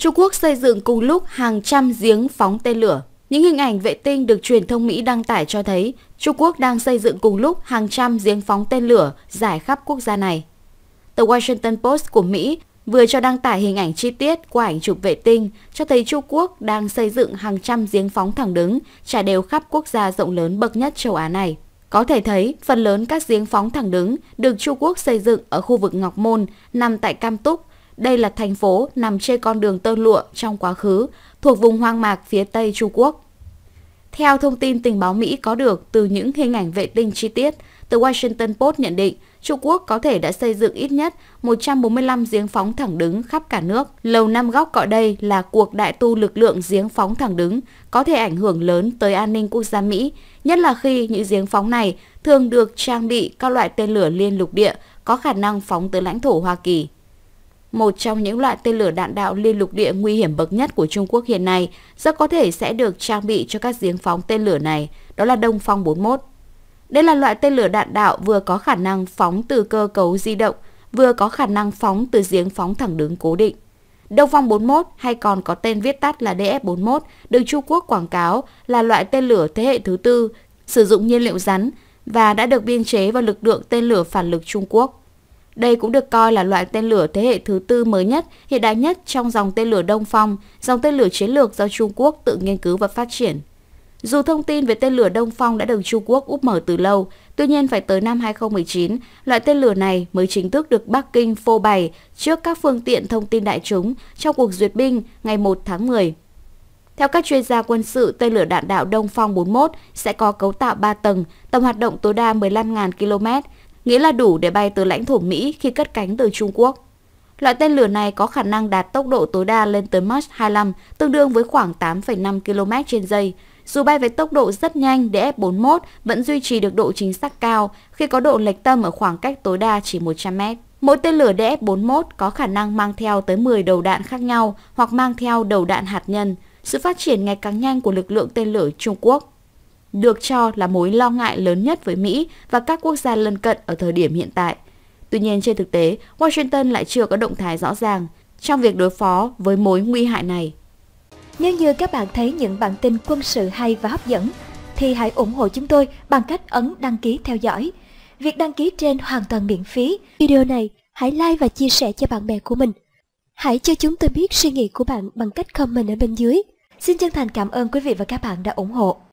Trung Quốc xây dựng cùng lúc hàng trăm giếng phóng tên lửa. Những hình ảnh vệ tinh được truyền thông Mỹ đăng tải cho thấy Trung Quốc đang xây dựng cùng lúc hàng trăm giếng phóng tên lửa giải khắp quốc gia này. Tờ Washington Post của Mỹ vừa cho đăng tải hình ảnh chi tiết qua ảnh chụp vệ tinh cho thấy Trung Quốc đang xây dựng hàng trăm giếng phóng thẳng đứng trải đều khắp quốc gia rộng lớn bậc nhất châu Á này. Có thể thấy, phần lớn các giếng phóng thẳng đứng được Trung Quốc xây dựng ở khu vực Ngọc Môn, nằm tại Cam Túc, đây là thành phố nằm trên con đường tơ lụa trong quá khứ, thuộc vùng hoang mạc phía Tây Trung Quốc. Theo thông tin tình báo Mỹ có được từ những hình ảnh vệ tinh chi tiết, từ Washington Post nhận định Trung Quốc có thể đã xây dựng ít nhất 145 giếng phóng thẳng đứng khắp cả nước. Lầu Năm Góc gọi đây là cuộc đại tu lực lượng giếng phóng thẳng đứng, có thể ảnh hưởng lớn tới an ninh quốc gia Mỹ, nhất là khi những giếng phóng này thường được trang bị các loại tên lửa liên lục địa có khả năng phóng tới lãnh thổ Hoa Kỳ một trong những loại tên lửa đạn đạo liên lục địa nguy hiểm bậc nhất của Trung Quốc hiện nay, rất có thể sẽ được trang bị cho các giếng phóng tên lửa này, đó là Đông Phong 41. Đây là loại tên lửa đạn đạo vừa có khả năng phóng từ cơ cấu di động, vừa có khả năng phóng từ giếng phóng thẳng đứng cố định. Đông Phong 41 hay còn có tên viết tắt là DF-41 được Trung Quốc quảng cáo là loại tên lửa thế hệ thứ tư sử dụng nhiên liệu rắn và đã được biên chế vào lực lượng tên lửa phản lực Trung Quốc. Đây cũng được coi là loại tên lửa thế hệ thứ tư mới nhất, hiện đại nhất trong dòng tên lửa Đông Phong, dòng tên lửa chiến lược do Trung Quốc tự nghiên cứu và phát triển. Dù thông tin về tên lửa Đông Phong đã được Trung Quốc úp mở từ lâu, tuy nhiên phải tới năm 2019, loại tên lửa này mới chính thức được Bắc Kinh phô bày trước các phương tiện thông tin đại chúng trong cuộc duyệt binh ngày 1 tháng 10. Theo các chuyên gia quân sự, tên lửa đạn đạo Đông Phong 41 sẽ có cấu tạo 3 tầng, tầm hoạt động tối đa 15.000 km, nghĩa là đủ để bay từ lãnh thổ Mỹ khi cất cánh từ Trung Quốc. Loại tên lửa này có khả năng đạt tốc độ tối đa lên tới Mach 25, tương đương với khoảng 8,5 km trên giây. Dù bay với tốc độ rất nhanh, DF-41 vẫn duy trì được độ chính xác cao khi có độ lệch tâm ở khoảng cách tối đa chỉ 100 m. Mỗi tên lửa DF-41 có khả năng mang theo tới 10 đầu đạn khác nhau hoặc mang theo đầu đạn hạt nhân, sự phát triển ngày càng nhanh của lực lượng tên lửa Trung Quốc được cho là mối lo ngại lớn nhất với Mỹ và các quốc gia lân cận ở thời điểm hiện tại. Tuy nhiên trên thực tế, Washington lại chưa có động thái rõ ràng trong việc đối phó với mối nguy hại này. Nếu như các bạn thấy những bản tin quân sự hay và hấp dẫn, thì hãy ủng hộ chúng tôi bằng cách ấn đăng ký theo dõi. Việc đăng ký trên hoàn toàn miễn phí. Video này hãy like và chia sẻ cho bạn bè của mình. Hãy cho chúng tôi biết suy nghĩ của bạn bằng cách comment ở bên dưới. Xin chân thành cảm ơn quý vị và các bạn đã ủng hộ.